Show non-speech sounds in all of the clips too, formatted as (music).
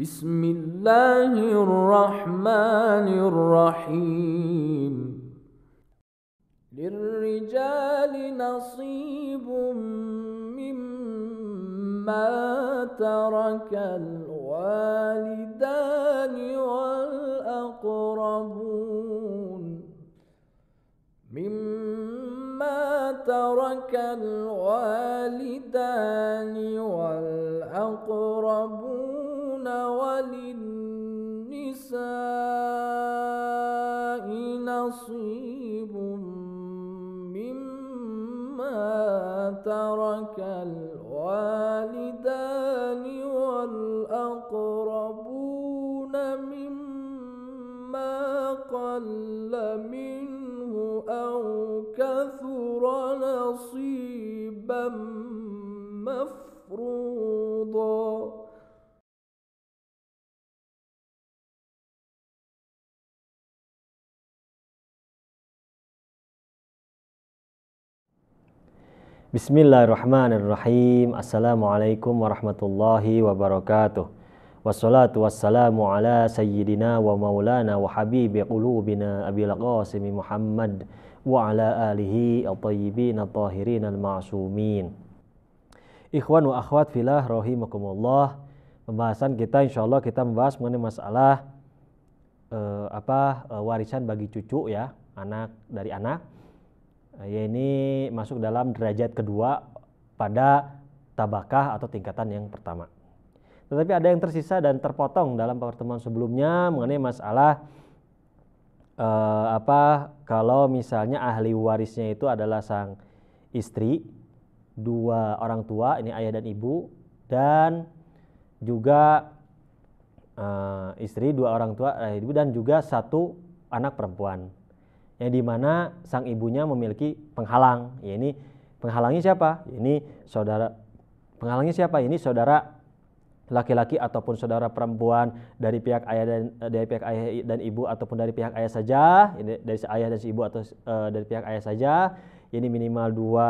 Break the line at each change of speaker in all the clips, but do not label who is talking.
بسم الله الرحمن الرحيم للرجال نصيب مما ترك الوالدان والأقربون مما ترك الوالدان والأقربون وللنساء نصيب مما ترك الوالدان والأقربون مما قل منه أو كثر نصيبا Bismillahirrahmanirrahim. Assalamualaikum warahmatullahi wabarakatuh. Wassalatu wassalamu ala sayyidina wa maulana wa habibi qulubina abil qasimi Muhammad wa ala alihi at-tayyibin al-ma'sumin. Ikhwan wa akhwat filah rahimakumullah. Pembahasan kita insyaallah kita membahas mengenai masalah eh, apa eh, warisan bagi cucu ya, anak dari anak Nah, ya ini masuk dalam derajat kedua pada tabakah atau tingkatan yang pertama. Tetapi ada yang tersisa dan terpotong dalam pertemuan sebelumnya mengenai masalah eh, apa kalau misalnya ahli warisnya itu adalah sang istri, dua orang tua, ini ayah dan ibu dan juga eh, istri dua orang tua, ayah eh, ibu dan juga satu anak perempuan yang dimana sang ibunya memiliki penghalang. Ya ini penghalangnya siapa? Ini saudara penghalangnya siapa? Ini saudara laki-laki ataupun saudara perempuan dari pihak ayah dan dari pihak ayah dan ibu ataupun dari pihak ayah saja dari ayah dan si ibu atau uh, dari pihak ayah saja ini minimal dua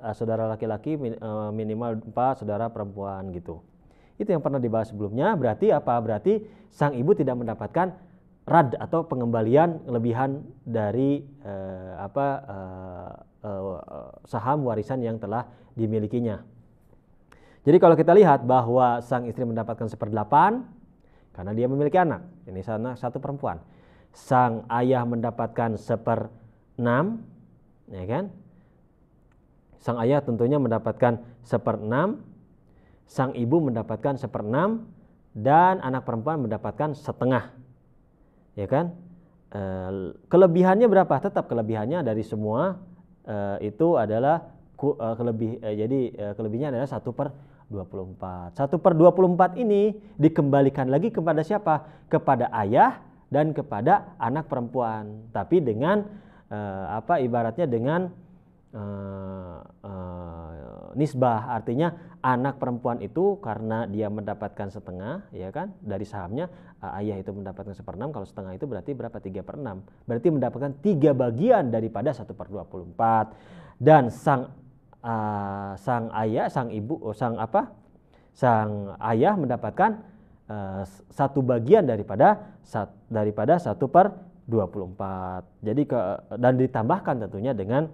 uh, saudara laki-laki min, eh, minimal empat saudara perempuan gitu itu yang pernah dibahas sebelumnya berarti apa berarti sang ibu tidak mendapatkan rad atau pengembalian kelebihan dari eh, apa eh, eh, saham warisan yang telah dimilikinya. Jadi kalau kita lihat bahwa sang istri mendapatkan seperdelapan karena dia memiliki anak, ini sana satu perempuan. Sang ayah mendapatkan seperenam, ya kan? Sang ayah tentunya mendapatkan seperenam, sang ibu mendapatkan seperenam, dan anak perempuan mendapatkan setengah ya kan? E, kelebihannya berapa? Tetap kelebihannya dari semua e, itu adalah ku, e, kelebih e, jadi e, kelebihannya adalah satu per 24. Satu per dua puluh empat ini dikembalikan lagi kepada siapa? Kepada ayah dan kepada anak perempuan. Tapi dengan e, apa ibaratnya dengan e, e, nisbah artinya anak perempuan itu karena dia mendapatkan setengah ya kan dari sahamnya eh, ayah itu mendapatkan seperenam kalau setengah itu berarti berapa tiga per enam berarti mendapatkan tiga bagian daripada satu per dua puluh empat dan sang uh, sang ayah sang ibu oh, sang apa sang ayah mendapatkan uh, satu bagian daripada sat, daripada satu per empat jadi ke dan ditambahkan tentunya dengan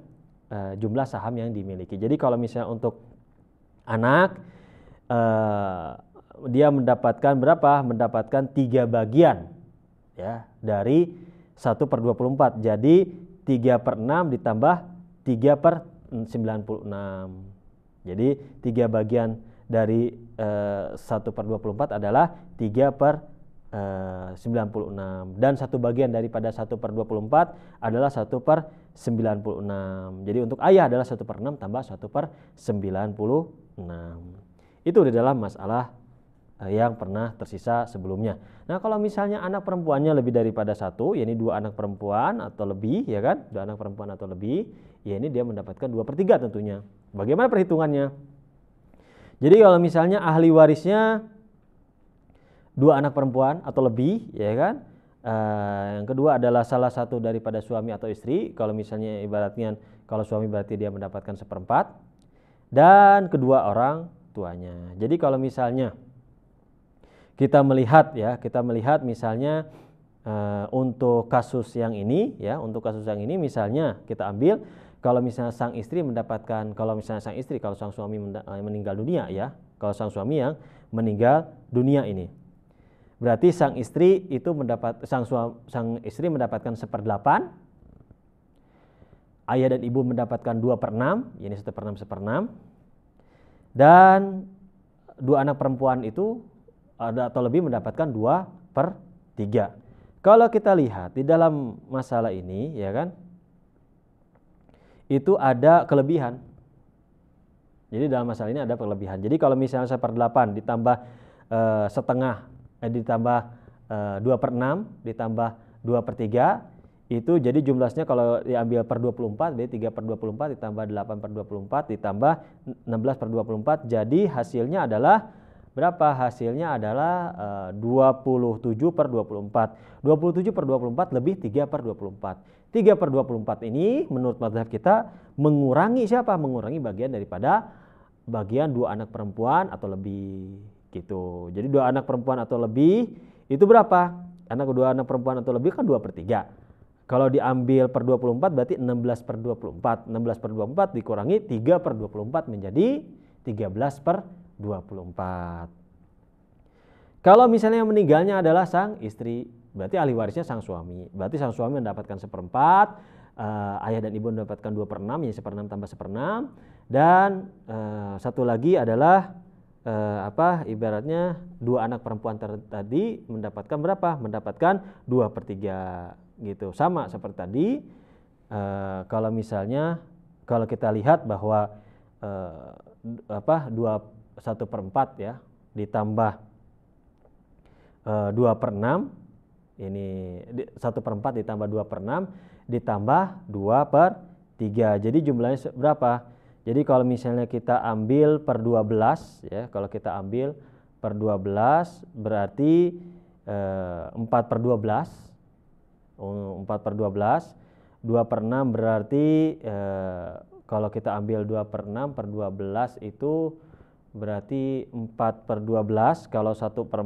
uh, jumlah saham yang dimiliki jadi kalau misalnya untuk anak uh, dia mendapatkan berapa? Mendapatkan tiga bagian ya dari 1 per 24. Jadi 3 per 6 ditambah 3 per 96. Jadi tiga bagian dari uh, eh, 1 per 24 adalah 3 per eh, uh, 96. Dan satu bagian daripada 1 per 24 adalah 1 per 96. 96. Jadi untuk ayah adalah 1 per 6 tambah 1 per 96. Itu di dalam masalah eh, yang pernah tersisa sebelumnya. Nah kalau misalnya anak perempuannya lebih daripada satu, ya ini dua anak perempuan atau lebih, ya kan? Dua anak perempuan atau lebih, ya ini dia mendapatkan dua per 3 tentunya. Bagaimana perhitungannya? Jadi kalau misalnya ahli warisnya dua anak perempuan atau lebih, ya kan? Eh, yang kedua adalah salah satu daripada suami atau istri. Kalau misalnya ibaratnya kalau suami berarti dia mendapatkan seperempat dan kedua orang tuanya. Jadi kalau misalnya kita melihat ya kita melihat misalnya uh, untuk kasus yang ini ya untuk kasus yang ini misalnya kita ambil kalau misalnya sang istri mendapatkan kalau misalnya sang istri kalau sang suami eh, meninggal dunia ya kalau sang suami yang meninggal dunia ini Berarti sang istri itu mendapat sang suami, sang istri mendapatkan seperdelapan, ayah dan ibu mendapatkan dua per enam, ini satu per enam enam dan dua anak perempuan itu ada atau lebih mendapatkan dua per tiga. Kalau kita lihat di dalam masalah ini, ya kan, itu ada kelebihan. Jadi dalam masalah ini ada kelebihan. Jadi kalau misalnya seperdelapan ditambah eh, setengah eh, ditambah dua per 6 ditambah dua per 3 itu jadi jumlahnya kalau diambil per 24 jadi 3 per 24 ditambah 8 per 24 ditambah 16 per 24 jadi hasilnya adalah berapa hasilnya adalah uh, 27 per 24 27 per 24 lebih 3 per 24 3 per 24 ini menurut mazhab kita mengurangi siapa mengurangi bagian daripada bagian dua anak perempuan atau lebih gitu. Jadi dua anak perempuan atau lebih itu berapa? Anak kedua anak perempuan atau lebih kan 2 per 3. Kalau diambil per 24 berarti 16 per 24. 16 per 24 dikurangi 3 per 24 menjadi 13 per 24. Kalau misalnya yang meninggalnya adalah sang istri, berarti ahli warisnya sang suami. Berarti sang suami mendapatkan seperempat, eh, ayah dan ibu mendapatkan 2 per 6, jadi ya seperenam tambah seperenam. Dan eh, satu lagi adalah eh, apa ibaratnya dua anak perempuan tadi mendapatkan berapa? Mendapatkan dua per tiga gitu. Sama seperti tadi eh, kalau misalnya kalau kita lihat bahwa eh, apa dua satu per empat ya ditambah eh, dua per enam ini satu per empat ditambah dua per enam ditambah dua per tiga jadi jumlahnya berapa jadi kalau misalnya kita ambil per 12 ya, kalau kita ambil per 12 berarti eh, 4 per 12 4 12 2 per 6 berarti eh, kalau kita ambil 2 per 6 per 12 itu berarti 4 per 12 kalau 1 per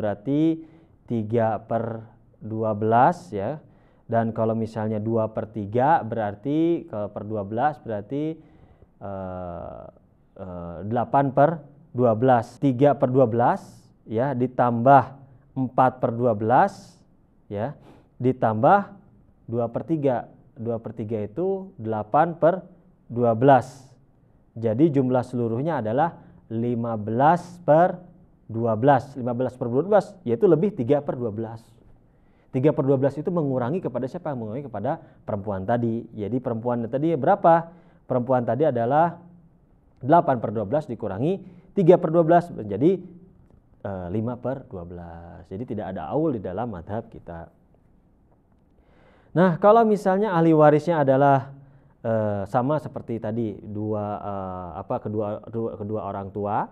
4 berarti 3 per 12 ya dan kalau misalnya 2 per 3 berarti kalau per 12 berarti 8 eh, eh, per 12 3 per 12 ya ditambah 4 per 12 ya ditambah 2 per 3 2 per 3 itu 8 per 12 jadi jumlah seluruhnya adalah 15 per 12 15 per 12 yaitu lebih 3 per 12 3 per 12 itu mengurangi kepada siapa? Mengurangi kepada perempuan tadi. Jadi perempuan tadi berapa? perempuan tadi adalah 8 per 12 dikurangi 3 per 12 menjadi 5 eh, per 12. Jadi tidak ada awul di dalam madhab kita. Nah kalau misalnya ahli warisnya adalah eh, sama seperti tadi dua eh, apa kedua, dua, kedua orang tua,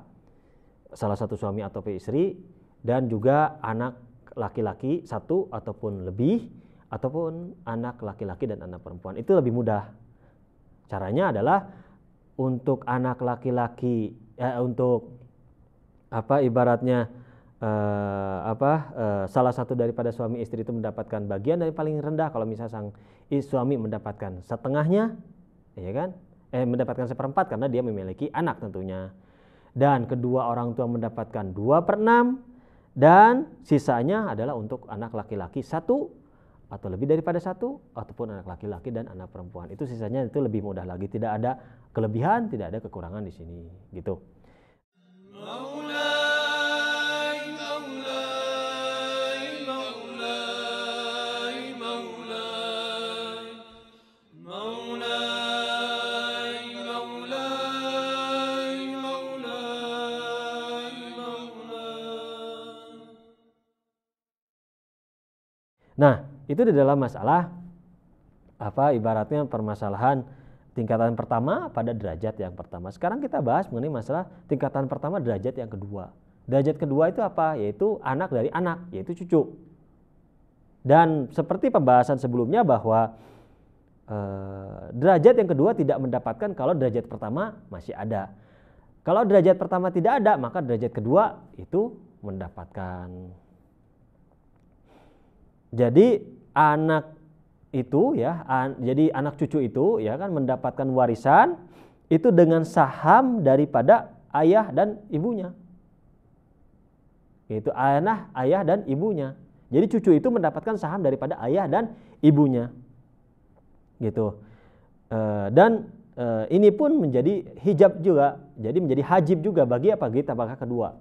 salah satu suami atau istri dan juga anak laki-laki satu ataupun lebih ataupun anak laki-laki dan anak perempuan itu lebih mudah Caranya adalah untuk anak laki-laki eh, untuk apa ibaratnya eh, apa eh, salah satu daripada suami istri itu mendapatkan bagian dari paling rendah kalau misalnya sang suami mendapatkan setengahnya ya kan eh mendapatkan seperempat karena dia memiliki anak tentunya dan kedua orang tua mendapatkan dua per enam dan sisanya adalah untuk anak laki-laki satu atau lebih daripada satu ataupun anak laki-laki dan anak perempuan itu sisanya itu lebih mudah lagi tidak ada kelebihan tidak ada kekurangan di sini gitu Nah, itu di dalam masalah apa ibaratnya permasalahan tingkatan pertama pada derajat yang pertama. Sekarang kita bahas mengenai masalah tingkatan pertama derajat yang kedua. Derajat kedua itu apa? Yaitu anak dari anak, yaitu cucu. Dan seperti pembahasan sebelumnya bahwa eh, derajat yang kedua tidak mendapatkan kalau derajat pertama masih ada. Kalau derajat pertama tidak ada, maka derajat kedua itu mendapatkan. Jadi anak itu ya an, jadi anak cucu itu ya kan mendapatkan warisan itu dengan saham daripada ayah dan ibunya yaitu anak ayah dan ibunya jadi cucu itu mendapatkan saham daripada ayah dan ibunya gitu e, dan e, ini pun menjadi hijab juga jadi menjadi hajib juga bagi apa kita apakah kedua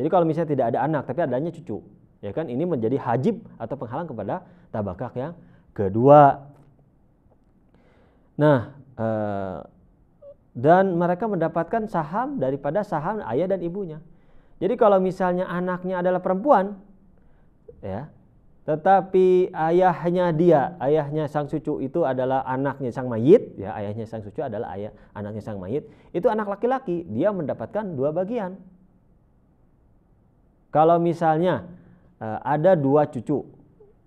jadi kalau misalnya tidak ada anak tapi adanya cucu ya kan ini menjadi hajib atau penghalang kepada tabakak yang kedua nah eh, dan mereka mendapatkan saham daripada saham ayah dan ibunya jadi kalau misalnya anaknya adalah perempuan ya tetapi ayahnya dia, ayahnya sang cucu itu adalah anaknya sang mayit, ya ayahnya sang cucu adalah ayah anaknya sang mayit. Itu anak laki-laki, dia mendapatkan dua bagian. Kalau misalnya Eh, ada dua cucu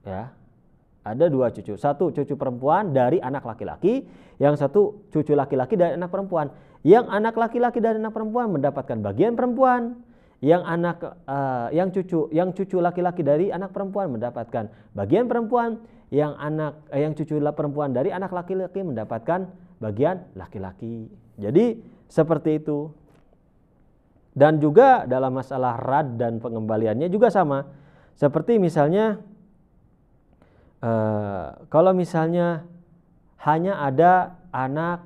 ya ada dua cucu satu cucu perempuan dari anak laki-laki yang satu cucu laki-laki dari anak perempuan yang anak laki-laki dari anak perempuan mendapatkan bagian perempuan yang anak uh, yang cucu yang cucu laki-laki dari anak perempuan mendapatkan bagian perempuan yang anak eh, yang cucu perempuan dari anak laki-laki mendapatkan bagian laki-laki jadi seperti itu dan juga dalam masalah rad dan pengembaliannya juga sama seperti misalnya uh, kalau misalnya hanya ada anak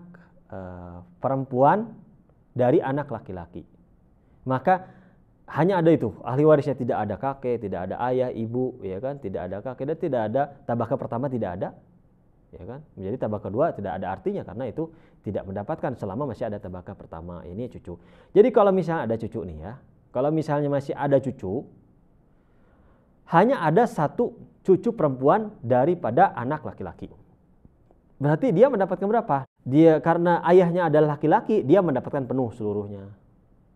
uh, perempuan dari anak laki-laki, maka hanya ada itu ahli warisnya tidak ada kakek, tidak ada ayah, ibu, ya kan, tidak ada kakek dan tidak ada tabaka pertama tidak ada, ya kan. Menjadi tabaka kedua tidak ada artinya karena itu tidak mendapatkan selama masih ada tabaka pertama ini cucu. Jadi kalau misalnya ada cucu nih ya, kalau misalnya masih ada cucu, hanya ada satu cucu perempuan daripada anak laki-laki. Berarti dia mendapatkan berapa? Dia karena ayahnya adalah laki-laki, dia mendapatkan penuh seluruhnya.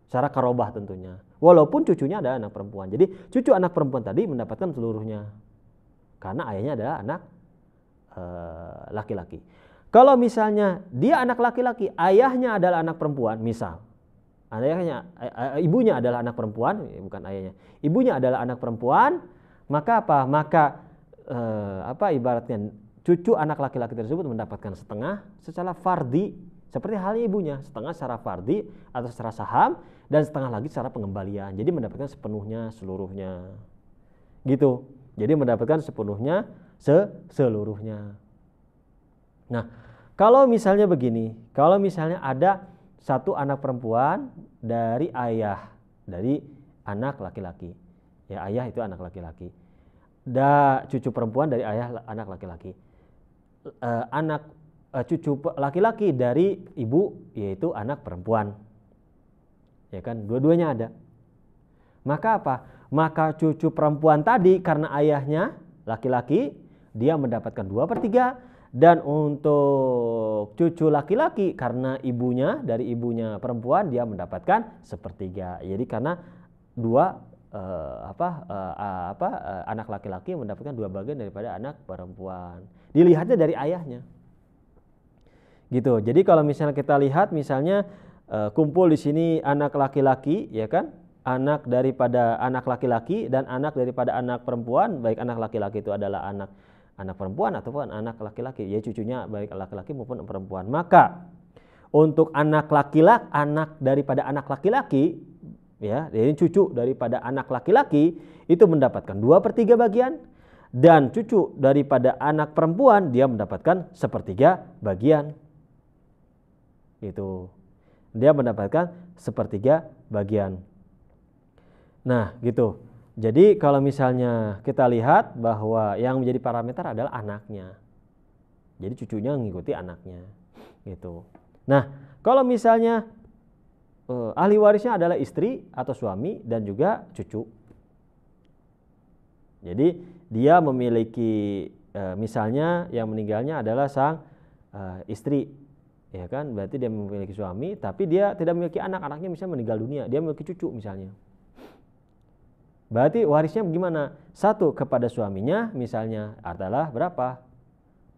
Secara karobah tentunya. Walaupun cucunya adalah anak perempuan. Jadi cucu anak perempuan tadi mendapatkan seluruhnya. Karena ayahnya adalah anak eh, laki-laki. Uh, Kalau misalnya dia anak laki-laki, ayahnya adalah anak perempuan, misal. Ayahnya, eh, eh, ibunya adalah anak perempuan, bukan ayahnya. Ibunya adalah anak perempuan, maka apa? Maka eh, apa ibaratnya cucu anak laki-laki tersebut mendapatkan setengah secara fardi seperti halnya ibunya, setengah secara fardi atau secara saham dan setengah lagi secara pengembalian. Jadi mendapatkan sepenuhnya seluruhnya. Gitu. Jadi mendapatkan sepenuhnya seluruhnya. Nah, kalau misalnya begini, kalau misalnya ada satu anak perempuan dari ayah, dari anak laki-laki ya ayah itu anak laki-laki da cucu perempuan dari ayah anak laki-laki e, anak e, cucu laki-laki dari ibu yaitu anak perempuan ya kan dua-duanya ada maka apa maka cucu perempuan tadi karena ayahnya laki-laki dia mendapatkan dua per tiga dan untuk cucu laki-laki karena ibunya dari ibunya perempuan dia mendapatkan sepertiga jadi karena dua uh, apa uh, apa uh, anak laki-laki mendapatkan dua bagian daripada anak perempuan. Dilihatnya dari ayahnya. Gitu. Jadi kalau misalnya kita lihat misalnya uh, kumpul di sini anak laki-laki ya kan? Anak daripada anak laki-laki dan anak daripada anak perempuan, baik anak laki-laki itu adalah anak anak perempuan ataupun anak laki-laki, ya cucunya baik laki-laki maupun perempuan. Maka untuk anak laki-laki, anak daripada anak laki-laki ya jadi cucu daripada anak laki-laki itu mendapatkan dua per tiga bagian dan cucu daripada anak perempuan dia mendapatkan sepertiga bagian itu dia mendapatkan sepertiga bagian nah gitu jadi kalau misalnya kita lihat bahwa yang menjadi parameter adalah anaknya jadi cucunya mengikuti anaknya gitu nah kalau misalnya eh, ahli warisnya adalah istri atau suami dan juga cucu. Jadi dia memiliki eh, misalnya yang meninggalnya adalah sang eh, istri ya kan berarti dia memiliki suami tapi dia tidak memiliki anak anaknya misalnya meninggal dunia dia memiliki cucu misalnya berarti warisnya gimana satu kepada suaminya misalnya adalah berapa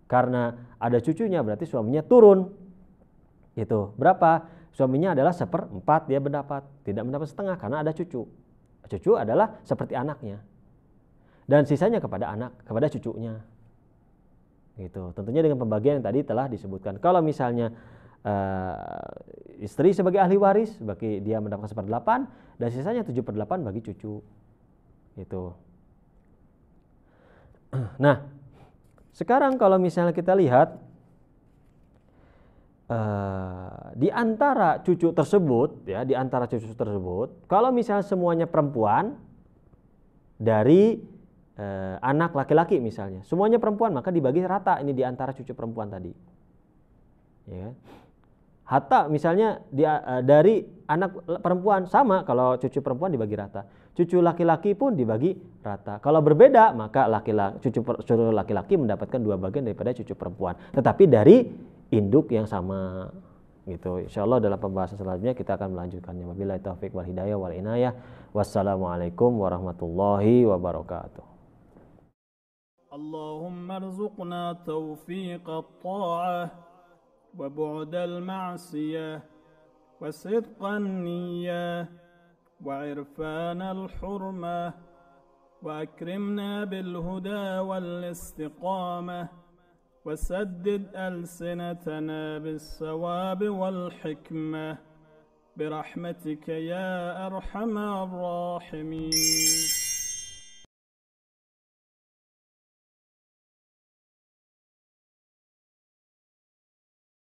karena ada cucunya berarti suaminya turun itu berapa suaminya adalah seperempat dia mendapat, tidak mendapat setengah karena ada cucu. Cucu adalah seperti anaknya. Dan sisanya kepada anak, kepada cucunya. Gitu. Tentunya dengan pembagian yang tadi telah disebutkan. Kalau misalnya uh, istri sebagai ahli waris, bagi dia mendapatkan seperdelapan dan sisanya tujuh per delapan bagi cucu. Gitu. (clears throat) Nah, sekarang kalau misalnya kita lihat Eh, di antara cucu tersebut ya di antara cucu tersebut kalau misalnya semuanya perempuan dari uh, anak laki-laki misalnya semuanya perempuan maka dibagi rata ini di antara cucu perempuan tadi ya kan? hatta misalnya di, uh, dari anak perempuan sama kalau cucu perempuan dibagi rata cucu laki-laki pun dibagi rata kalau berbeda maka laki-laki cucu laki-laki mendapatkan dua bagian daripada cucu perempuan tetapi dari induk yang sama gitu. Insya Allah dalam pembahasan selanjutnya kita akan melanjutkannya. Wabillahi taufik wal hidayah wal inayah. Wassalamualaikum warahmatullahi wabarakatuh. اللهم ارزقنا توفيق الطاعة وبعد المعصية وصدق النية وعرفان الحرمة وأكرمنا بالهدى والاستقامة وسدد ألسنتنا بالصواب والحكمة برحمتك يا أرحم الراحمين